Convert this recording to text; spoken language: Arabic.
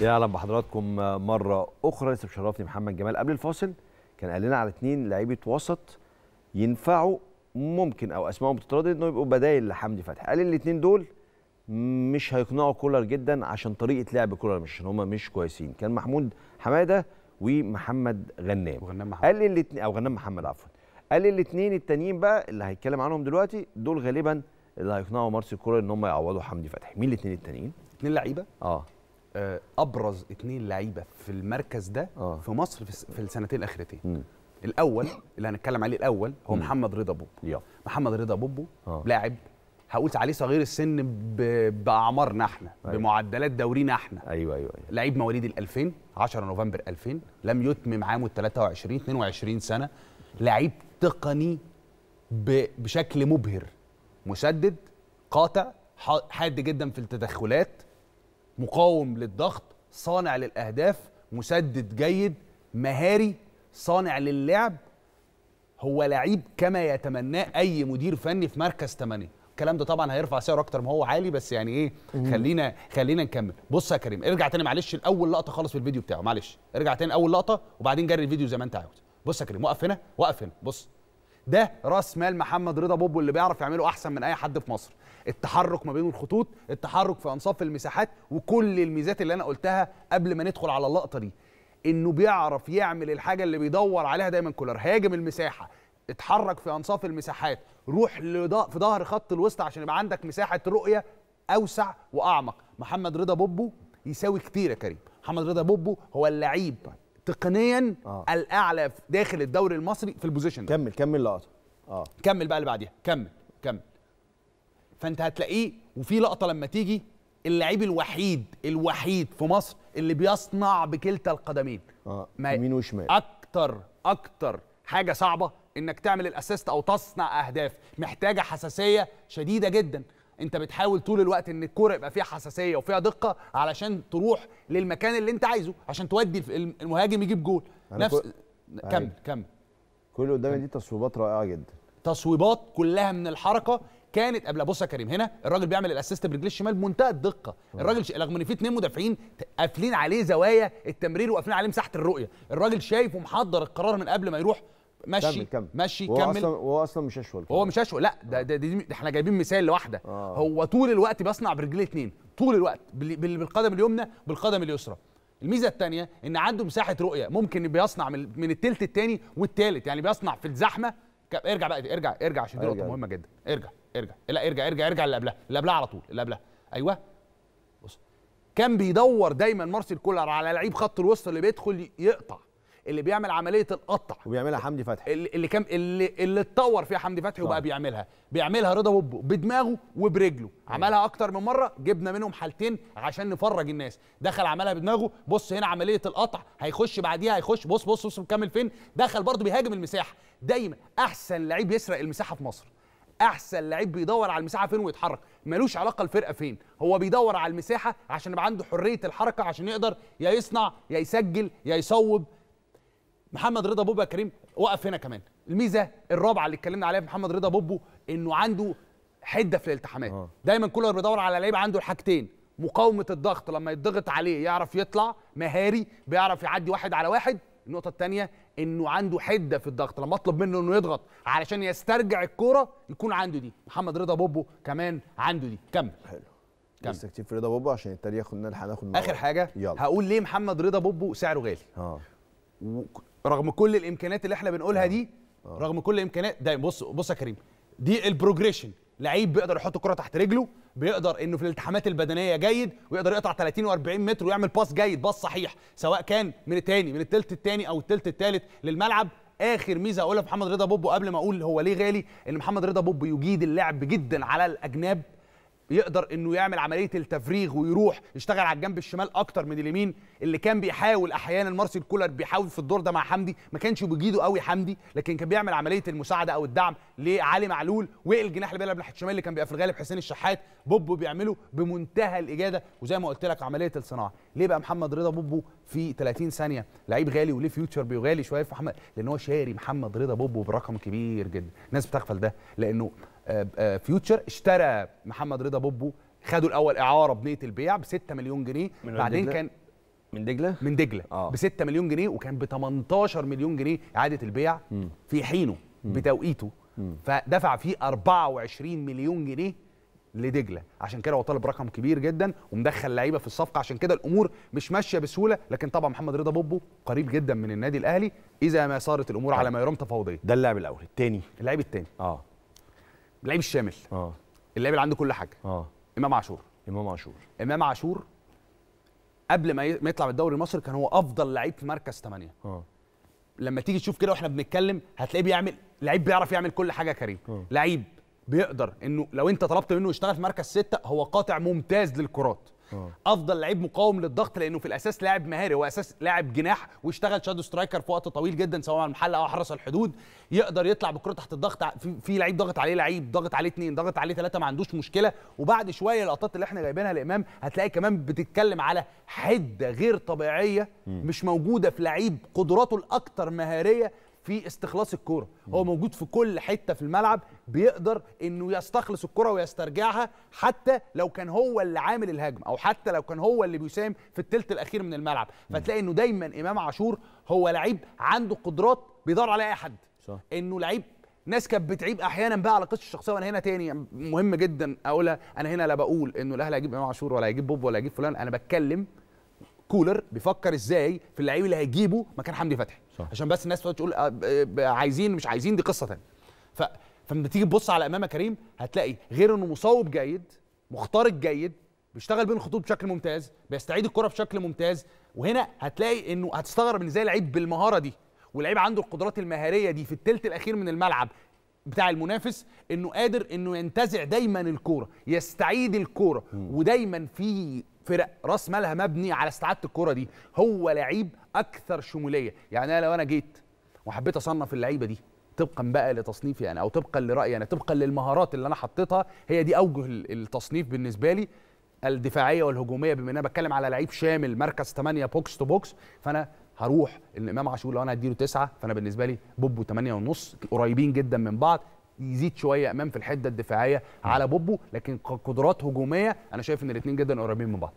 يا اهلا بحضراتكم مره اخرى لسه بشرفني محمد جمال قبل الفاصل كان قال لنا على اثنين لعيبه وسط ينفعوا ممكن او اسمائهم بتتردد انه يبقوا بدايل لحمدي فتحي قال الاثنين دول مش هيقنعوا كولر جدا عشان طريقه لعب كولر مش عشان هم مش كويسين كان محمود حماده ومحمد غنام وغنام محمد قال الاثنين او غنام محمد عفوا قال الاثنين التانيين بقى اللي هيتكلم عنهم دلوقتي دول غالبا اللي هيقنعوا مارسيل كولر ان هم يعوضوا حمدي فتحي مين الاثنين التانيين؟ اثنين لعيبه اه آه، ابرز اثنين لعيبه في المركز ده أوه. في مصر في السنتين الاخرتين مم. الاول اللي هنتكلم عليه الاول هو مم. محمد رضا بوبو يو. محمد رضا بوبو آه. لاعب هقول عليه صغير السن باعمارنا احنا أيوة. بمعدلات دورينا احنا ايوه ايوه, أيوة. لعيب مواليد ال 2000 10 نوفمبر 2000 لم يتمم عامه 23 22 سنه لعيب تقني بشكل مبهر مسدد قاطع حاد جدا في التدخلات مقاوم للضغط صانع للاهداف مسدد جيد مهاري صانع للعب هو لعيب كما يتمناه اي مدير فني في مركز 8 الكلام ده طبعا هيرفع سعره اكتر ما هو عالي بس يعني ايه خلينا خلينا نكمل بص يا كريم ارجع تاني معلش لاول لقطه خالص في الفيديو بتاعه معلش ارجع تاني اول لقطه وبعدين جري الفيديو زي ما انت عاوز بص يا كريم وقف هنا وقف هنا بص ده راس مال محمد رضا بوبو اللي بيعرف يعمله احسن من اي حد في مصر التحرك ما بين الخطوط التحرك في انصاف المساحات وكل الميزات اللي انا قلتها قبل ما ندخل على اللقطه دي انه بيعرف يعمل الحاجه اللي بيدور عليها دايما كولر هاجم المساحه اتحرك في انصاف المساحات روح في ظهر خط الوسط عشان يبقى عندك مساحه رؤيه اوسع واعمق محمد رضا بوبو يساوي كتير يا كريم محمد رضا بوبو هو اللعيب تقنيا آه. الاعلى داخل الدوري المصري في البوزيشن ده كمل كمل لقطه اه كمل بقى اللي بعديها كمل كمل فانت هتلاقيه وفي لقطه لما تيجي اللعيب الوحيد الوحيد في مصر اللي بيصنع بكلتا القدمين اه يمين وشمال اكتر اكتر حاجه صعبه انك تعمل الاسيست او تصنع اهداف محتاجه حساسيه شديده جدا انت بتحاول طول الوقت ان الكوره يبقى فيها حساسيه وفيها دقه علشان تروح للمكان اللي انت عايزه عشان تودي المهاجم يجيب جول نفس كمل أيوة. كمل كم. كل اللي قدامي دي تصويبات رائعه جدا تصويبات كلها من الحركه كانت قبل بص يا كريم هنا الراجل بيعمل الاسيست برجليه الشمال بمنتهى الدقه أيوة. الراجل رغم ان في اثنين مدافعين قافلين عليه زوايا التمرير وقافلين عليه مساحه الرؤيه الراجل شايف ومحضر القرار من قبل ما يروح مشي كمل كمل مشي كمل هو اصلا هو اصلا مش اشول هو مش اشول لا ده, ده, ده, ده احنا جايبين مثال لواحده آه. هو طول الوقت بيصنع برجليه اثنين طول الوقت بالقدم اليمنى بالقدم اليسرى الميزه الثانيه ان عنده مساحه رؤيه ممكن بيصنع من, من الثلث الثاني والثالث يعني بيصنع في الزحمه ارجع بقى ارجع ارجع عشان دي نقطه مهمه جدا ارجع ارجع لا ارجع ارجع ارجع اللي قبلها اللي قبلها على طول اللي قبلها ايوه بص كان بيدور دايما مارسيل كولر على لعيب خط الوسط اللي بيدخل يقطع اللي بيعمل عمليه القطع وبيعملها حمدي فتحي اللي كان اللي اللي اتطور فيها حمدي فتحي وبقى طيب. بيعملها بيعملها رضا بوبو بدماغه وبرجله طيب. عملها اكتر من مره جبنا منهم حالتين عشان نفرج الناس دخل عملها بدماغه بص هنا عمليه القطع هيخش بعديها هيخش بص بص بص مكمل فين دخل برضه بيهاجم المساحه دايما احسن لعيب يسرق المساحه في مصر احسن لعيب بيدور على المساحه فين ويتحرك ملوش علاقه الفرقه فين هو بيدور على المساحه عشان يبقى عنده حريه الحركه عشان يقدر يا يصنع يا يسجل يا يصوب محمد رضا بوبو يا كريم وقف هنا كمان الميزه الرابعه اللي اتكلمنا عليها في محمد رضا بوبو انه عنده حده في الالتحامات آه. دايما كولر بيدور على لعيب عنده الحاجتين مقاومه الضغط لما يتضغط عليه يعرف يطلع مهاري بيعرف يعدي واحد على واحد النقطه الثانيه انه عنده حده في الضغط لما اطلب منه انه يضغط علشان يسترجع الكوره يكون عنده دي محمد رضا بوبو كمان عنده دي كمل حلو كمل لسه كتير في رضا بوبو عشان التاريخ ناخد اخر حاجه يلا. هقول ليه محمد رضا بوبو سعره غالي اه رغم كل الامكانيات اللي احنا بنقولها آه. دي آه. رغم كل الامكانيات ده بص بص يا كريم دي البروجريشن لعيب بيقدر يحط كره تحت رجله بيقدر انه في الالتحامات البدنيه جيد ويقدر يقطع 30 و40 متر ويعمل باص جيد باص صحيح سواء كان من الثاني من الثلث الثاني او الثلث الثالث للملعب اخر ميزه اقولها محمد رضا بوبو قبل ما اقول هو ليه غالي ان محمد رضا بوبو يجيد اللعب جدا على الاجناب يقدر انه يعمل عمليه التفريغ ويروح يشتغل على الجنب الشمال اكتر من اليمين اللي كان بيحاول احيانا مارسيل كولر بيحاول في الدور ده مع حمدي ما كانش بيجيده قوي حمدي لكن كان بيعمل عمليه المساعده او الدعم لعلي معلول والجناح اللي بيلعب ناحيه الشمال اللي كان بيبقى في الغالب حسين الشحات بوبو بيعمله بمنتهى الاجاده وزي ما قلت لك عمليه الصناعه ليه بقى محمد رضا بوبو في 30 ثانيه لعيب غالي وليه فيوتشر بيغالي شويه في محمد لان هو شاري محمد رضا بوبو برقم كبير جدا الناس بتغفل ده لانه فيوتشر اشترى محمد رضا بوبو خدوا الاول اعاره بنيه البيع ب 6 مليون جنيه بعدين كان من دجله من دجله آه. ب 6 مليون جنيه وكان ب 18 مليون جنيه اعاده البيع م. في حينه م. بتوقيته م. فدفع فيه 24 مليون جنيه لدجله عشان كده هو طالب رقم كبير جدا ومدخل لعيبه في الصفقه عشان كده الامور مش ماشيه بسهوله لكن طبعا محمد رضا بوبو قريب جدا من النادي الاهلي اذا ما صارت الامور طيب. على ما يرام تفاوضيه ده اللاعب الاول الثاني اللاعب الثاني اه اللعيب الشامل اه اللعيب اللي عنده كل حاجه اه امام عاشور امام عاشور امام عاشور قبل ما يطلع من الدوري المصري كان هو افضل لعيب في مركز 8 اه لما تيجي تشوف كده واحنا بنتكلم هتلاقيه بيعمل لعيب بيعرف يعمل كل حاجه كريم آه. لعيب بيقدر انه لو انت طلبت منه يشتغل في مركز ستة هو قاطع ممتاز للكرات أوه. افضل لعيب مقاوم للضغط لانه في الاساس لاعب مهاري هو اساس لاعب جناح واشتغل شادو سترايكر في وقت طويل جدا سواء على المحل او حرس الحدود يقدر يطلع بالكره تحت الضغط في, لعيب ضغط عليه لعيب ضغط عليه اثنين ضغط عليه ثلاثه ما عندوش مشكله وبعد شويه اللقطات اللي احنا جايبينها لامام هتلاقي كمان بتتكلم على حده غير طبيعيه مش موجوده في لعيب قدراته الاكثر مهاريه في استخلاص الكوره هو موجود في كل حته في الملعب بيقدر انه يستخلص الكره ويسترجعها حتى لو كان هو اللي عامل الهجم او حتى لو كان هو اللي بيساهم في الثلث الاخير من الملعب فتلاقي انه دايما امام عاشور هو لعيب عنده قدرات بيدور عليها اي حد صح. انه لعيب ناس كانت بتعيب احيانا بقى على قصه الشخصيه وانا هنا تاني مهم جدا اقولها انا هنا لا بقول انه الاهلي هيجيب امام عاشور ولا هيجيب بوب ولا هيجيب فلان انا بتكلم كولر بيفكر ازاي في اللعيب اللي هيجيبه مكان حمدي فتحي صح. عشان بس الناس تقعد تقول آه، عايزين مش عايزين دي قصه ثانيه فلما تيجي تبص على امام كريم هتلاقي غير انه مصوب جيد مخترق جيد بيشتغل بين الخطوط بشكل ممتاز بيستعيد الكره بشكل ممتاز وهنا هتلاقي انه هتستغرب ان ازاي لعيب بالمهاره دي ولعيب عنده القدرات المهاريه دي في الثلث الاخير من الملعب بتاع المنافس انه قادر انه ينتزع دايما الكوره يستعيد الكوره ودايما في فرق راس مالها مبني على استعاده الكره دي هو لعيب اكثر شموليه يعني انا لو انا جيت وحبيت اصنف اللعيبه دي طبقا بقى لتصنيفي انا يعني، او طبقا لرايي انا يعني، طبقا للمهارات اللي انا حطيتها هي دي اوجه التصنيف بالنسبه لي الدفاعيه والهجوميه بما ان انا بتكلم على لعيب شامل مركز 8 بوكس تو بوكس فانا هروح ان امام عاشور لو انا هديله تسعه فانا بالنسبه لي بوبو 8 ونص قريبين جدا من بعض يزيد شويه امام في الحده الدفاعيه على بوبو لكن كقدرات هجوميه انا شايف ان الاثنين جدا قريبين من بعض